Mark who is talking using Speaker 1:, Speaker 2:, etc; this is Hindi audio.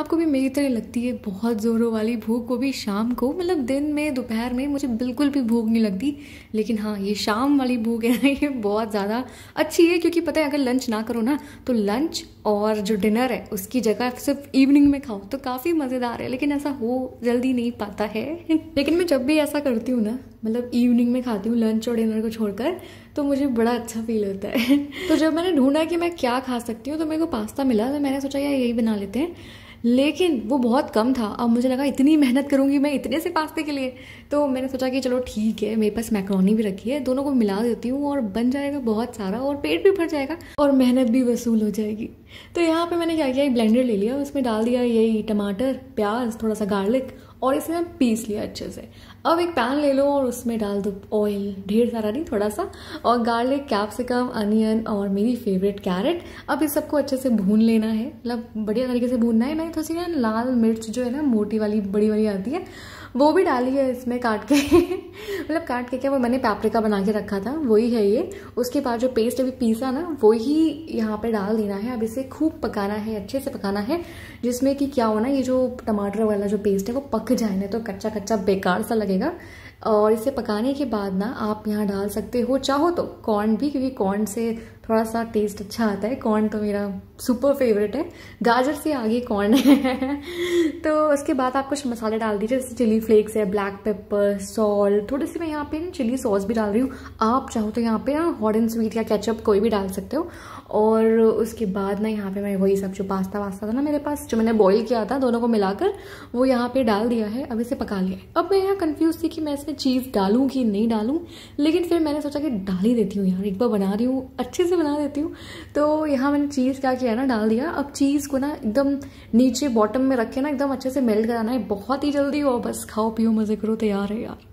Speaker 1: आपको भी मेरी तरह लगती है बहुत ज़ोरों वाली भूख वो भी शाम को मतलब दिन में दोपहर में मुझे बिल्कुल भी भूख नहीं लगती लेकिन हाँ ये शाम वाली भूख है ना ये बहुत ज़्यादा अच्छी है क्योंकि पता है अगर लंच ना करो ना तो लंच और जो डिनर है उसकी जगह सिर्फ इवनिंग में खाओ तो काफ़ी मज़ेदार है लेकिन ऐसा हो जल्दी नहीं पाता है लेकिन मैं जब भी ऐसा करती हूँ ना मतलब इवनिंग में खाती हूँ लंच और डिनर को छोड़कर तो मुझे बड़ा अच्छा फील होता है तो जब मैंने ढूंढा कि मैं क्या खा सकती हूँ तो मेरे को पास्ता मिला तो मैंने सोचा यार यही बना लेते हैं लेकिन वो बहुत कम था अब मुझे लगा इतनी मेहनत करूँगी मैं इतने से पास्ते के लिए तो मैंने सोचा कि चलो ठीक है मेरे पास मैक्रोनी भी रखी है दोनों को मिला देती हूँ और बन जाएगा बहुत सारा और पेट भी भर जाएगा और मेहनत भी वसूल हो जाएगी तो यहाँ पर मैंने क्या किया एक ब्लेंडर ले लिया उसमें डाल दिया यही टमाटर प्याज थोड़ा सा गार्लिक और इसे पीस लिया अच्छे से अब एक पैन ले लो और उसमें डाल दो ऑयल ढेर सारा नहीं थोड़ा सा और गार्लिक कैप्सिकम अनियन और मेरी फेवरेट कैरेट अब इस सबको अच्छे से भून लेना है मतलब बढ़िया तरीके से भूनना है मैंने थोड़ी सी ना लाल मिर्च जो है ना मोटी वाली बड़ी वाली आती है वो भी डाली है इसमें काट के मतलब काट के क्या वो मैंने पैपरिका बना के रखा था वही है ये उसके बाद जो पेस्ट अभी पीसा ना वही यहाँ पे डाल देना है अब इसे खूब पकाना है अच्छे से पकाना है जिसमें कि क्या होना ये जो टमाटर वाला जो पेस्ट है वो पक जाए ना तो कच्चा कच्चा बेकार सा लगेगा और इसे पकाने के बाद ना आप यहाँ डाल सकते हो चाहो तो कॉर्न भी क्योंकि कॉर्न से थोड़ा सा टेस्ट अच्छा आता है कॉर्न तो मेरा सुपर फेवरेट है गाजर से आगे कॉर्न है तो उसके बाद आप कुछ मसाले डाल दीजिए जैसे चिली फ्लेक्स है ब्लैक पेपर सॉल्ट थोड़ी सी मैं यहाँ पे ना चिली सॉस भी डाल रही हूँ आप चाहो तो यहाँ पे ना हॉट एंड स्वीट या केचप कोई भी डाल सकते हो और उसके बाद ना यहाँ पे मैं वही सब जो पास्ता वास्ता था ना मेरे पास जो मैंने बॉईल किया था दोनों को मिलाकर वो यहाँ पे डाल दिया है अब इसे पका लिया अब मैं यहाँ कंफ्यूज थी कि मैं इसमें चीज़ डालूँ कि नहीं डालूँ लेकिन फिर मैंने सोचा कि डाल ही देती हूँ यार एक बार बना रही हूँ अच्छे से बना देती हूँ तो यहाँ मैंने चीज़ क्या किया है ना डाल दिया अब चीज़ को ना एकदम नीचे बॉटम में रखे ना एकदम अच्छे से मेल्ट कराना है बहुत ही जल्दी हो बस खाओ पियो मज़े करो तैयार है यार